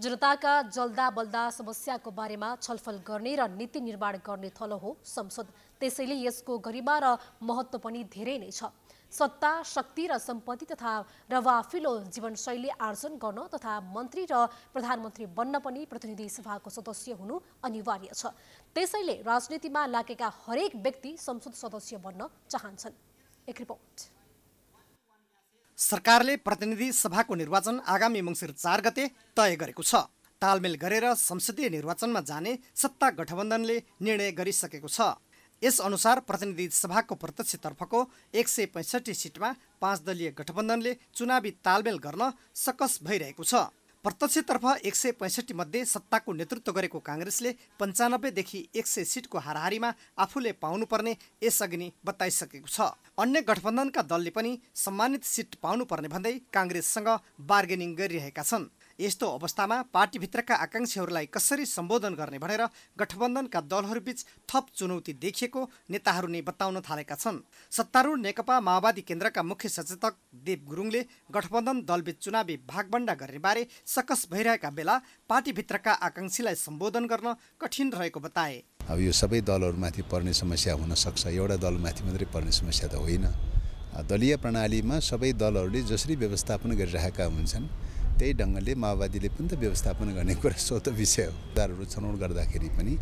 जनताका जल्दा बल्दा समस्याको बारेमा छलफल गर्ने र नीति निर्माण गर्ने थलो हो संसद त्यसैले यसको गरिमा र महत्त्व पनि धेरै नै छ सत्ता शक्ति र सम्पत्ति तथा रवाफिलो जीवनशैली आर्जन गर्न तथा मन्त्री र प्रधानमन्त्री बन्न पनि प्रतिनिधि सभाको सदस्य हुनु अनिवार्य छ त्यसैले राजनीतिमा लागेका हरेक व्यक्ति संसद सदस्य बन्न चाहन्छन् एक रिपोर्ट सरकारले प्रतिनिधि सभाको निर्वाचन आगामी मङ्सिर चार गते तय गरेको छ तालमेल गरेर संसदीय निर्वाचनमा जाने सत्ता गठबन्धनले निर्णय गरिसकेको छ यसअनुसार प्रतिनिधि सभाको प्रत्यक्षतर्फको एक सय पैँसठी सिटमा पाँच दलीय गठबन्धनले चुनावी तालमेल गर्न सकस भइरहेको छ प्रत्यक्षतर्फ एक सय पैँसठी मध्ये सत्ताको नेतृत्व गरेको काङ्ग्रेसले पन्चानब्बेदेखि एक सय सिटको हाराहारीमा आफूले पाउनुपर्ने यसअघि नै बताइसकेको छ अन्य गठबन्धनका दलले पनि सम्मानित सिट पाउनुपर्ने भन्दै काङ्ग्रेससँग बार्गेनिङ गरिरहेका छन् यस्तो अवस्थामा पार्टीभित्रका आकाङ्क्षीहरूलाई कसरी सम्बोधन गर्ने भनेर गठबन्धनका दलहरूबीच थप चुनौती देखिएको नेताहरू नै बताउन थालेका छन् सत्तारूढ नेकपा माओवादी केन्द्रका मुख्य सचेतक देव गुरुङले गठबन्धन दलबीच चुनावी भागभण्डा गर्नेबारे सकस भइरहेका बेला पार्टीभित्रका आकाङ्क्षीलाई सम्बोधन गर्न कठिन रहेको बताए अब यो सबै दलहरूमाथि पर्ने समस्या हुन सक्छ एउटा दलमाथि मात्रै पर्ने समस्या त होइन दलीय प्रणालीमा सबै दलहरूले जसरी व्यवस्थापन गरिरहेका हुन्छन् त्यही ढङ्गले माओवादीले पनि त व्यवस्थापन गर्ने कुरा स्वत विषय हो दारहरू छनौट गर्दाखेरि पनि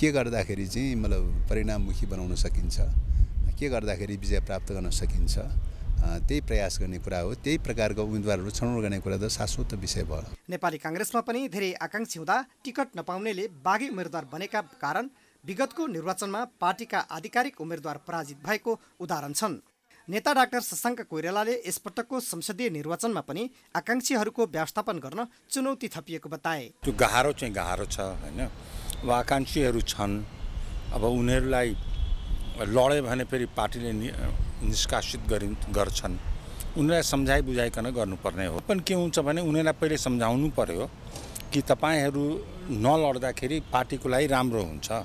के गर्दाखेरि चाहिँ मतलब परिणाममुखी बनाउन सकिन्छ के गर्दाखेरि विजय प्राप्त गर्न सकिन्छ त्यही प्रयास गर्ने कुरा हो त्यही प्रकारको उम्मेदवारहरू छनौट गर्ने कुरा त शाश्वत विषय भयो नेपाली काङ्ग्रेसमा पनि धेरै आकाङ्क्षी हुँदा टिकट नपाउनेले बाघी उम्मेद्वार बनेका कारण विगतको निर्वाचनमा पार्टीका आधिकारिक उम्मेद्वार पराजित भएको उदाहरण छन् नेता डाक्टर शशाङ्क कोइरालाले यसपटकको संसदीय निर्वाचनमा पनि आकाङ्क्षीहरूको व्यवस्थापन गर्न चुनौती थपिएको बताए त्यो गाह्रो चाहिँ गाह्रो छ होइन अब आकाङ्क्षीहरू छन् अब उनीहरूलाई लड्यो भने फेरि पार्टीले निष्कासित गरि गर्छन् उनीहरूलाई सम्झाइ बुझाइकन गर्नुपर्ने हो पनि के हुन्छ भने उनीहरूलाई पहिले सम्झाउनु पर्यो कि तपाईँहरू नलड्दाखेरि पार्टीको लागि राम्रो हुन्छ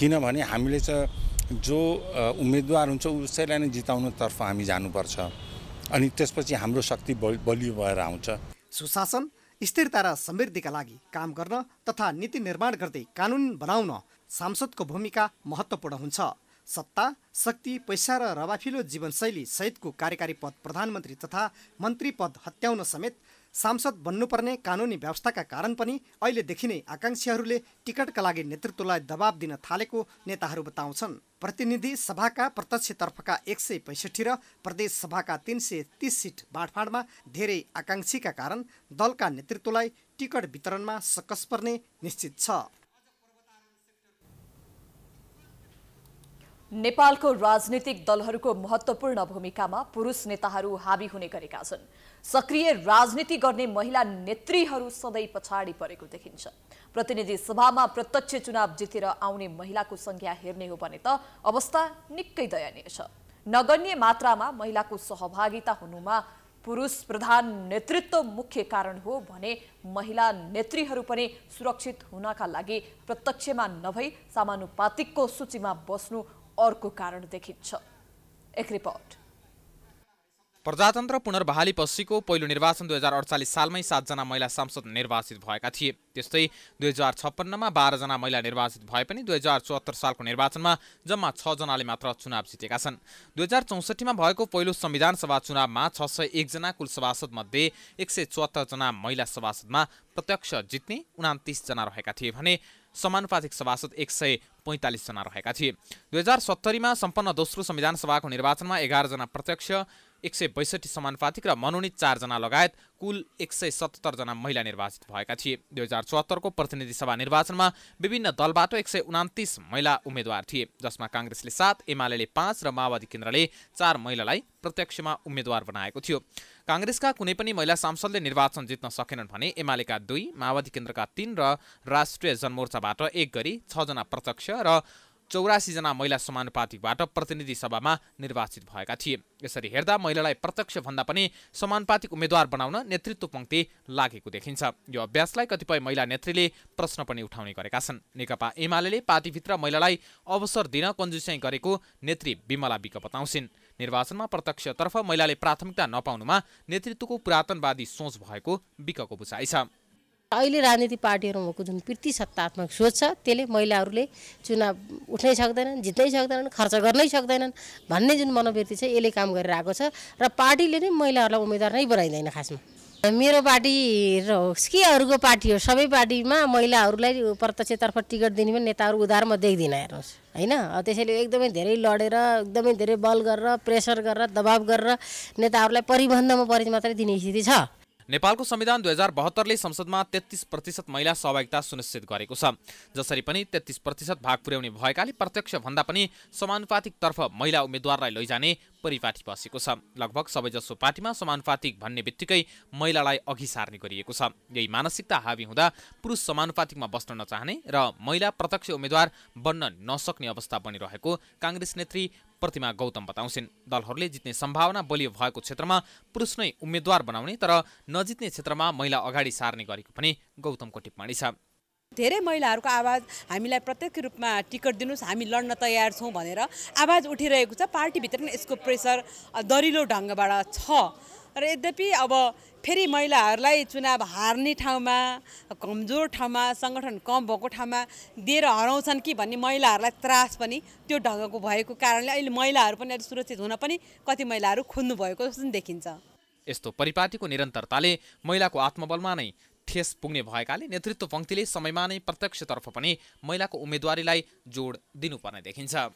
किनभने हामीले चाहिँ जो उम्मेदवार हुन्छ उसैलाई नै जिताउनुतर्फ हामी जानुपर्छ अनि त्यसपछि हाम्रो शक्ति बलियो भएर आउँछ सुशासन स्थिरता र समृद्धिका लागि काम गर्न तथा नीति निर्माण गर्दै कानुन बनाउन सांसदको भूमिका महत्त्वपूर्ण हुन्छ सत्ता शक्ति पैसा र रवाफिलो जीवनशैली सहितको कार्यकारी पद प्रधानमन्त्री तथा मन्त्री पद हत्याउन समेत सांसद बन्नुपर्ने कानुनी व्यवस्थाका कारण पनि अहिलेदेखि नै आकाङ्क्षीहरूले टिकटका लागि नेतृत्वलाई दबाब दिन थालेको नेताहरू बताउँछन् प्रतिनिधि सभाका प्रत्यक्षतर्फका एक सय पैँसठी र प्रदेश सभाका तिन सय तिस सिट बाँडफाँडमा धेरै आकाङ्क्षीका कारण दलका नेतृत्वलाई टिकट वितरणमा सकस पर्ने निश्चित छ नेपालको राजनीतिक दलहरूको महत्त्वपूर्ण भूमिकामा पुरुष नेताहरू हावी हुने गरेका छन् सक्रिय राजनीति गर्ने महिला नेत्रीहरू सधैँ पछाडि परेको देखिन्छ प्रतिनिधि सभामा प्रत्यक्ष चुनाव जितेर आउने महिलाको सङ्ख्या हेर्ने हो भने त अवस्था निकै दयनीय छ नगण्य मात्रामा महिलाको सहभागिता हुनुमा पुरुष प्रधान नेतृत्व मुख्य कारण हो भने महिला नेत्रीहरू पनि सुरक्षित हुनका लागि प्रत्यक्षमा नभई सामानुपातिकको सूचीमा बस्नु अर्को कारण देखिन्छ एक रिपोर्ट प्रजातन्त्र पुनर्बहाली पछिको पहिलो निर्वाचन दुई हजार अडचालिस सालमै सातजना महिला सांसद निर्वाचित भएका थिए त्यस्तै दुई हजार छप्पन्नमा बाह्रजना महिला निर्वाचित भए पनि दुई हजार चौहत्तर सालको निर्वाचनमा जम्मा छजनाले मात्र चुनाव जितेका छन् दुई हजार चौसठीमा भएको पहिलो संविधान सभा चुनावमा छ सय एकजना कुल सभासदमध्ये एक सय चौहत्तरजना महिला सभासदमा प्रत्यक्ष जित्ने उनातिसजना रहेका थिए भने समानुपातिक सभासद एक सय जना रहेका थिए दुई हजार सत्तरीमा सम्पन्न दोस्रो संविधान सभाको निर्वाचनमा एघारजना प्रत्यक्ष एक सय बैसठी समानुपातिक र मनोनित चारजना लगायत कुल एक सय सतहत्तरजना महिला निर्वाचित भएका थिए दुई हजार चौहत्तरको प्रतिनिधि सभा निर्वाचनमा विभिन्न दलबाट एक सय उनातिस महिला उम्मेद्वार थिए जसमा काङ्ग्रेसले सात एमाले पाँच र माओवादी केन्द्रले चार महिलालाई प्रत्यक्षमा उम्मेद्वार बनाएको थियो काङ्ग्रेसका कुनै पनि महिला सांसदले निर्वाचन जित्न सकेनन् भने एमालेका दुई माओवादी केन्द्रका तीन र राष्ट्रिय जनमोर्चाबाट एक गरी छजना प्रत्यक्ष र चौरासीजना महिला समानुपातिकबाट प्रतिनिधि सभामा निर्वाचित भएका थिए यसरी हेर्दा महिलालाई प्रत्यक्ष भन्दा पनि समानुपातिक उम्मेद्वार बनाउन नेतृत्व पङ्क्ति लागेको देखिन्छ यो अभ्यासलाई कतिपय महिला नेत्रीले प्रश्न पनि उठाउने गरेका छन् नेकपा एमाले पार्टीभित्र महिलालाई अवसर दिन कन्जुसै गरेको नेत्री विमला विक बताउँछिन् निर्वाचनमा प्रत्यक्षतर्फ महिलाले प्राथमिकता नपाउनुमा नेतृत्वको पुरातनवादी सोच भएको विकको बुझाइ छ अहिले राजनीतिक भएको जुन वृत्ति सत्तात्मक सोच छ त्यसले महिलाहरूले चुनाव उठ्नै सक्दैनन् जित्नै सक्दैनन् खर्च गर्नै सक्दैनन् भन्ने जुन मनोवृत्ति छ यसले काम गरेर आएको छ र पार्टीले नै महिलाहरूलाई उम्मेद्वार नै बनाइँदैन खासमा मेरो पार्टी र होस् कि अरूको पार्टी हो सबै पार्टीमा महिलाहरूलाई प्रत्यक्षतर्फ टिकट दिने पनि नेताहरू उधारमा देख्दिनँ हेर्नुहोस् होइन त्यसैले एकदमै धेरै लडेर एकदमै धेरै बल गरेर प्रेसर गरेर दबाब गरेर नेताहरूलाई परिबन्धमा परे मात्रै दिने स्थिति छ नेपालको संविधान दुई हजार बहत्तरले संसदमा तेत्तिस प्रतिशत महिला सहभागिता सुनिश्चित गरेको छ जसरी पनि तेत्तिस प्रतिशत भाग पुर्याउने भएकाले प्रत्यक्ष भन्दा पनि समानुपातिकतर्फ महिला उम्मेद्वारलाई लैजाने परिपाटी बसेको छ लगभग सबैजसो पार्टीमा समानुपातिक भन्ने बित्तिकै महिलालाई अघि सार्ने गरिएको छ यही मानसिकता हावी हुँदा पुरुष समानुपातिकमा बस्न नचाहने र महिला प्रत्यक्ष उम्मेद्वार बन्न नसक्ने अवस्था बनिरहेको काङ्ग्रेस नेत्री प्रतिमा गौतम बताउँछिन् दलहरूले जित्ने सम्भावना बलियो भएको क्षेत्रमा पुरुष नै उम्मेद्वार बनाउने तर नजित्ने क्षेत्रमा महिला अगाडि सार्ने गरेको पनि गौतमको टिप्पणी छ धेरै महिलाहरूको आवाज हामीलाई प्रत्यक्ष रूपमा टिकट दिनुहोस् हामी लड्न तयार छौँ भनेर आवाज उठिरहेको छ पार्टीभित्र नै यसको प्रेसर दरिलो ढङ्गबाट छ र यद्यपि अब फेरि महिलाहरूलाई चुनाव हार्ने ठाउँमा कमजोर ठाउँमा सङ्गठन कम भएको ठाउँमा दिएर हराउँछन् कि भन्ने महिलाहरूलाई त्रास पनि त्यो ढङ्गको भएको कारणले अहिले महिलाहरू पनि अहिले सुरक्षित हुन पनि कति महिलाहरू खोज्नु भएको जस्तो देखिन्छ यस्तो परिपाटीको निरन्तरताले महिलाको आत्मबलमा नै ठेस पुग्ने भएकाले नेतृत्व पङ्क्तिले समयमा नै प्रत्यक्षतर्फ पनि महिलाको उम्मेदवारीलाई जोड दिनुपर्ने देखिन्छ